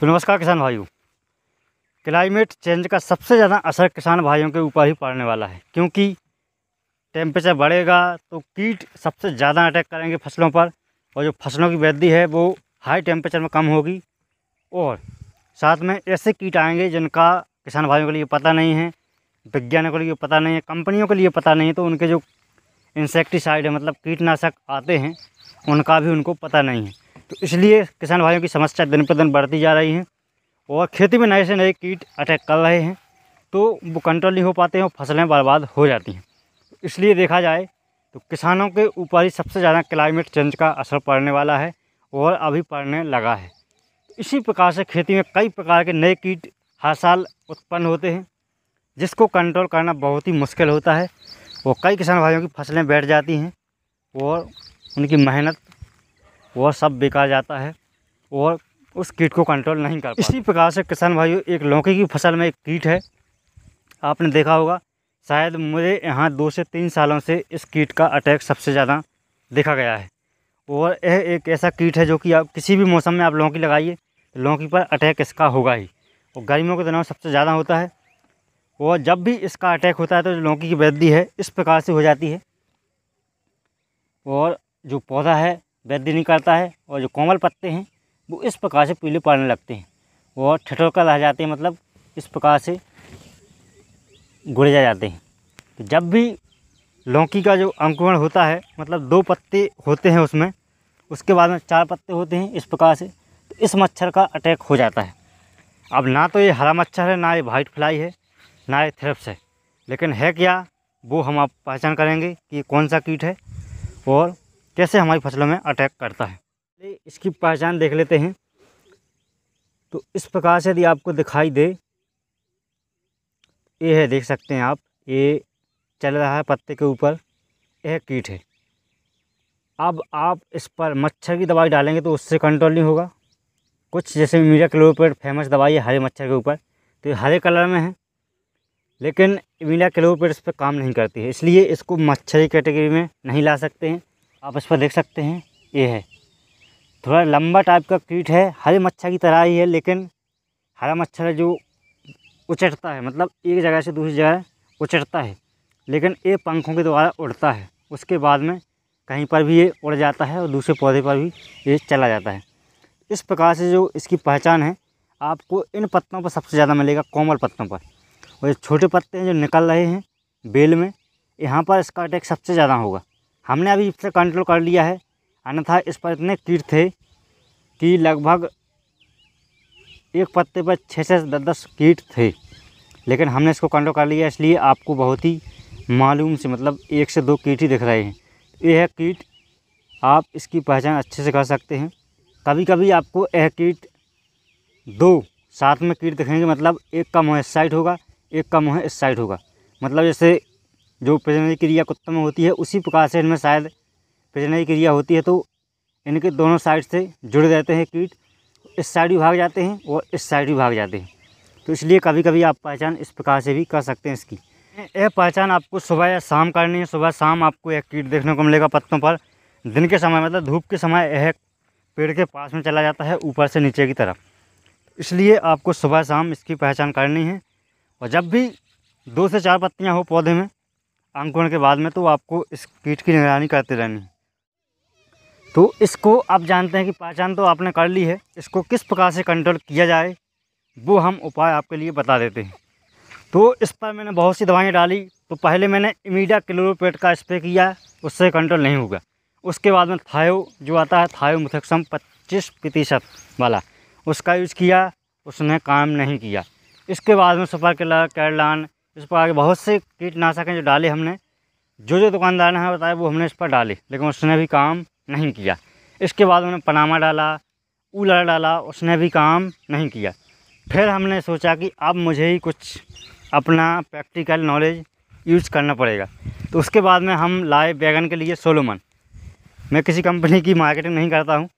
तो नमस्कार किसान भाइयों क्लाइमेट चेंज का सबसे ज़्यादा असर किसान भाइयों के ऊपर ही पड़ने वाला है क्योंकि टेम्परेचर बढ़ेगा तो कीट सबसे ज़्यादा अटैक करेंगे फसलों पर और जो फसलों की वृद्धि है वो हाई टेम्परेचर में कम होगी और साथ में ऐसे कीट आएंगे जिनका किसान भाइयों के लिए पता नहीं है वैज्ञानिकों के लिए पता नहीं है कंपनियों के लिए पता नहीं है तो उनके जो इंसेक्टिसाइड है मतलब कीटनाशक आते हैं उनका भी उनको पता नहीं है तो इसलिए किसान भाइयों की समस्या दिन दिन बढ़ती जा रही है और खेती में नए से नए कीट अटैक कर रहे हैं तो वो कंट्रोल नहीं हो पाते हैं और फसलें बर्बाद हो जाती हैं इसलिए देखा जाए तो किसानों के ऊपर ही सबसे ज़्यादा क्लाइमेट चेंज का असर पड़ने वाला है और अभी पड़ने लगा है इसी प्रकार से खेती में कई प्रकार के नए कीट हर साल उत्पन्न होते हैं जिसको कंट्रोल करना बहुत ही मुश्किल होता है और कई किसान भाइयों की फसलें बैठ जाती हैं और उनकी मेहनत वह सब बेकार जाता है और उस कीट को कंट्रोल नहीं कर इसी प्रकार से किसान भाइयों एक लौकी की फसल में एक कीट है आपने देखा होगा शायद मुझे यहाँ दो से तीन सालों से इस कीट का अटैक सबसे ज़्यादा देखा गया है और यह एक ऐसा कीट है जो कि आप किसी भी मौसम में आप लौकी लगाइए तो लौकी पर अटैक इसका होगा ही और गर्मियों के दिनों में सबसे ज़्यादा होता है और जब भी इसका अटैक होता है तो लौकी की वृद्धि है इस प्रकार से हो जाती है और जो पौधा है वृद्धि नहीं करता है और जो कोमल पत्ते हैं वो इस प्रकार से पीले पड़ने लगते हैं और ठिठुरकर रह जाते हैं मतलब इस प्रकार से गुड़े जा जाते हैं तो जब भी लौकी का जो अंकुरण होता है मतलब दो पत्ते होते हैं उसमें उसके बाद में चार पत्ते होते हैं इस प्रकार से तो इस मच्छर का अटैक हो जाता है अब ना तो ये हरा मच्छर है ना ये वाइट फ्लाई है ना ये थ्रिप्स है लेकिन है क्या वो हम आप पहचान करेंगे कि कौन सा कीट है और कैसे हमारी फसलों में अटैक करता है इसकी पहचान देख लेते हैं तो इस प्रकार से यदि आपको दिखाई दे ये है देख सकते हैं आप ये चल रहा है पत्ते के ऊपर यह कीट है अब आप इस पर मच्छर की दवाई डालेंगे तो उससे कंट्रोल नहीं होगा कुछ जैसे मीडिया क्लोपेट फेमस दवाई है हरे मच्छर के ऊपर तो ये हरे कलर में है लेकिन मीडिया क्लोपेट इस पर काम नहीं करती है इसलिए इसको मच्छर की कैटेगरी में नहीं ला सकते हैं आप इस पर देख सकते हैं ये है थोड़ा लंबा टाइप का कीट है हरे मच्छर की तरह ही है लेकिन हरा मच्छर जो उचटता है मतलब एक जगह से दूसरी जगह उचटता है लेकिन ये पंखों के द्वारा उड़ता है उसके बाद में कहीं पर भी ये उड़ जाता है और दूसरे पौधे पर भी ये चला जाता है इस प्रकार से जो इसकी पहचान है आपको इन पत्तों पर सबसे ज़्यादा मिलेगा कोमल पत्तों पर और ये छोटे पत्ते हैं जो निकल रहे हैं बेल में यहाँ पर इसका अटैक सबसे ज़्यादा होगा हमने अभी इससे कंट्रोल कर लिया है अन्यथा इस पर इतने कीट थे कि लगभग एक पत्ते पर छः से दस दस कीट थे लेकिन हमने इसको कंट्रोल कर लिया इसलिए आपको बहुत ही मालूम से मतलब एक से दो कीट ही दिख रहे हैं तो यह कीट आप इसकी पहचान अच्छे से कर सकते हैं कभी कभी आपको यह कीट दो साथ में कीट दिखेंगे मतलब एक का मुँह इस साइड होगा एक का मुँह इस साइड होगा मतलब जैसे जो प्रजनन क्रिया कुत्ते में होती है उसी प्रकार से इनमें शायद प्रजनन क्रिया होती है तो इनके दोनों साइड से जुड़ जाते हैं कीट इस साइड भी भाग जाते हैं और इस साइड भी भाग जाते हैं तो इसलिए कभी कभी आप पहचान इस प्रकार से भी कर सकते हैं इसकी यह पहचान आपको सुबह या शाम करनी है सुबह शाम आपको यह कीट देखने को मिलेगा पत्तों पर दिन के समय मतलब धूप के समय यह पेड़ के पास में चला जाता है ऊपर से नीचे की तरफ इसलिए आपको सुबह शाम इसकी पहचान करनी है और जब भी दो से चार पत्तियाँ हो पौधे में अंकुरण के बाद में तो आपको इस कीट की निगरानी करते रहनी तो इसको आप जानते हैं कि पहचान तो आपने कर ली है इसको किस प्रकार से कंट्रोल किया जाए वो हम उपाय आपके लिए बता देते हैं तो इस पर मैंने बहुत सी दवाइयाँ डाली तो पहले मैंने इमीडिया क्लोरोपेट का स्प्रे किया उससे कंट्रोल नहीं होगा उसके बाद में थायो जो आता है थायो मुथेक्सम पच्चीस प्रतिशत वाला उसका यूज़ किया उसने काम नहीं किया इसके बाद में सुपर किलर कैरलान इस पर आगे बहुत से कीटनाशक हैं जो डाले हमने जो जो दुकानदार ने हमें बताया वो हमने इस पर डाले लेकिन उसने भी काम नहीं किया इसके बाद हमने पनामा डाला ऊला डाला उसने भी काम नहीं किया फिर हमने सोचा कि अब मुझे ही कुछ अपना प्रैक्टिकल नॉलेज यूज़ करना पड़ेगा तो उसके बाद में हम लाए बैगन के लिए सोलोमन मैं किसी कंपनी की मार्केटिंग नहीं करता हूँ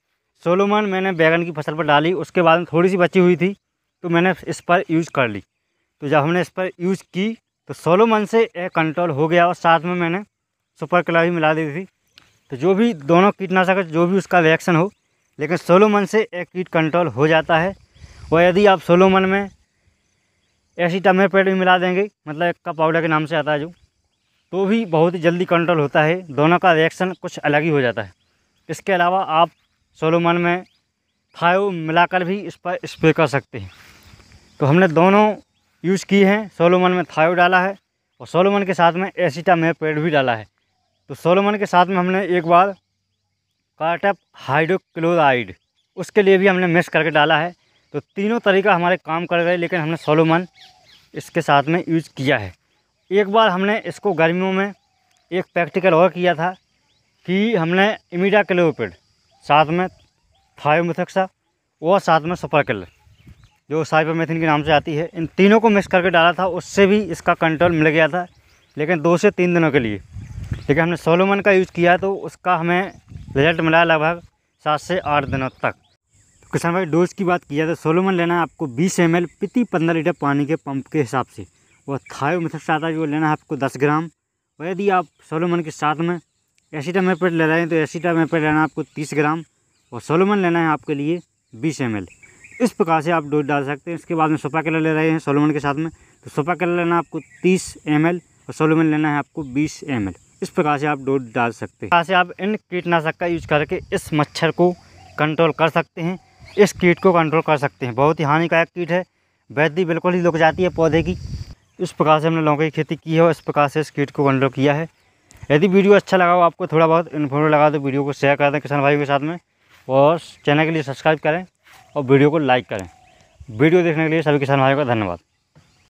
सोलोमन मैंने बैगन की फसल पर डाली उसके बाद में थोड़ी सी बची हुई थी तो मैंने इस पर यूज़ कर ली तो जब हमने इस पर यूज़ की तो सोलो मन से यह कंट्रोल हो गया और साथ में मैंने सुपर कलर भी मिला दी थी तो जो भी दोनों कीटनाशक जो भी उसका रिएक्शन हो लेकिन सोलो मन से एक कीट कंट्रोल हो जाता है वह यदि आप सोलो मन में टमे पेड भी मिला देंगे मतलब एक का पाउडर के नाम से आता है जो तो भी बहुत ही जल्दी कंट्रोल होता है दोनों का रिएक्शन कुछ अलग ही हो जाता है इसके अलावा आप सोलो मन में थायो मिलाकर भी इस पर स्प्रे कर सकते हैं तो हमने दोनों यूज़ किए हैं सोलोमन में थायो डाला है और सोलोमन के साथ में एसिटा पेड़ भी डाला है तो सोलोमन के साथ में हमने एक बार कार्टअप हाइड्रोक्लोराइड उसके लिए भी हमने मिक्स करके डाला है तो तीनों तरीका हमारे काम कर गए लेकिन हमने सोलोमन इसके साथ में यूज किया है एक बार हमने इसको गर्मियों में एक प्रैक्टिकल और किया था कि हमने इमीडा क्लोपेड साथ में थायोमिथक्सा और साथ में सुपर किल जो साइबरमेथिन के नाम से आती है इन तीनों को मिक्स करके डाला था उससे भी इसका कंट्रोल मिल गया था लेकिन दो से तीन दिनों के लिए लेकिन हमने सोलोमन का यूज़ किया तो उसका हमें रिजल्ट मिला लगभग सात से आठ दिनों तक तो किसान भाई डोज की बात किया तो सोलोमन लेना है आपको बीस एम एल प्रति पंद्रह लीटर पानी के पंप के हिसाब से और थायो आता है जो लेना है आपको दस ग्राम और यदि आप सोलोमन के साथ में मेपेट ले रहे हैं तो मेपेट लेना है आपको तीस ग्राम और सोलोमन लेना है आपके लिए बीस एम इस प्रकार से आप डोज डाल सकते हैं इसके बाद में सोपा कलर ले रहे हैं सोलोमन के साथ में तो सोपा कलर लेना आपको तीस एम और सोलोमन लेना है आपको बीस एम इस प्रकार से आप डोज डाल सकते हैं से आप इन कीटनाशक का यूज करके इस मच्छर को कंट्रोल कर सकते हैं इस कीट को कंट्रोल कर सकते हैं बहुत ही हानिकारक कीट है वैद्य बिल्कुल ही लुक जाती है पौधे की इस प्रकार से हमने लौकी की खेती की है और इस प्रकार से इस कीट को कंट्रोल किया है यदि वीडियो अच्छा लगा हो आपको थोड़ा बहुत इन्फॉर्मेटिव लगा तो वीडियो को शेयर कर दें किसान भाई के साथ में और चैनल के लिए सब्सक्राइब करें और वीडियो को लाइक करें वीडियो देखने के लिए सभी किसान भाइयों का धन्यवाद